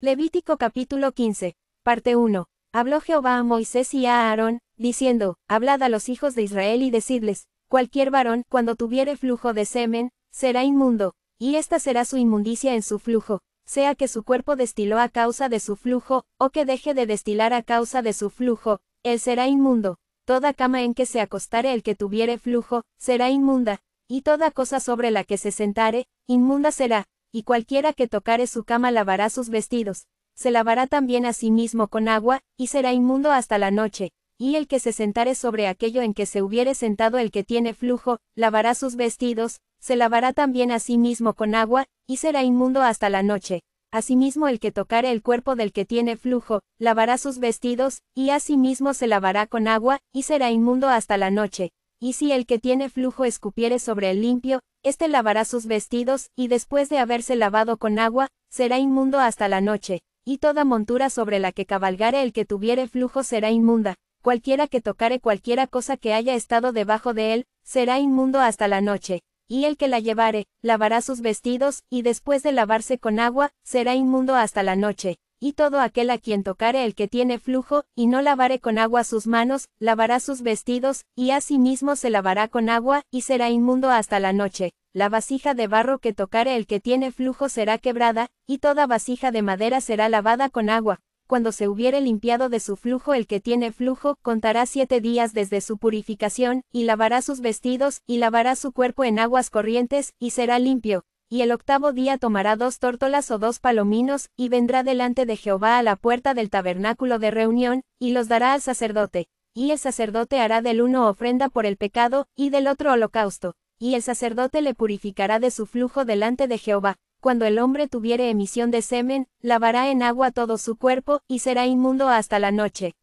Levítico capítulo 15, parte 1. Habló Jehová a Moisés y a Aarón, diciendo, Hablad a los hijos de Israel y decidles, cualquier varón, cuando tuviere flujo de semen, será inmundo, y esta será su inmundicia en su flujo, sea que su cuerpo destiló a causa de su flujo, o que deje de destilar a causa de su flujo, él será inmundo. Toda cama en que se acostare el que tuviere flujo, será inmunda, y toda cosa sobre la que se sentare, inmunda será, y cualquiera que tocare su cama lavará sus vestidos, se lavará también a sí mismo con agua, y será inmundo hasta la noche, y el que se sentare sobre aquello en que se hubiere sentado el que tiene flujo, lavará sus vestidos, se lavará también a sí mismo con agua, y será inmundo hasta la noche. Asimismo el que tocare el cuerpo del que tiene flujo, lavará sus vestidos, y asimismo se lavará con agua, y será inmundo hasta la noche. Y si el que tiene flujo escupiere sobre el limpio, este lavará sus vestidos, y después de haberse lavado con agua, será inmundo hasta la noche, y toda montura sobre la que cabalgare el que tuviere flujo será inmunda, cualquiera que tocare cualquiera cosa que haya estado debajo de él, será inmundo hasta la noche, y el que la llevare, lavará sus vestidos, y después de lavarse con agua, será inmundo hasta la noche, y todo aquel a quien tocare el que tiene flujo, y no lavare con agua sus manos, lavará sus vestidos, y asimismo se lavará con agua, y será inmundo hasta la noche. La vasija de barro que tocare el que tiene flujo será quebrada, y toda vasija de madera será lavada con agua. Cuando se hubiere limpiado de su flujo el que tiene flujo, contará siete días desde su purificación, y lavará sus vestidos, y lavará su cuerpo en aguas corrientes, y será limpio y el octavo día tomará dos tórtolas o dos palominos, y vendrá delante de Jehová a la puerta del tabernáculo de reunión, y los dará al sacerdote, y el sacerdote hará del uno ofrenda por el pecado, y del otro holocausto, y el sacerdote le purificará de su flujo delante de Jehová. Cuando el hombre tuviere emisión de semen, lavará en agua todo su cuerpo, y será inmundo hasta la noche.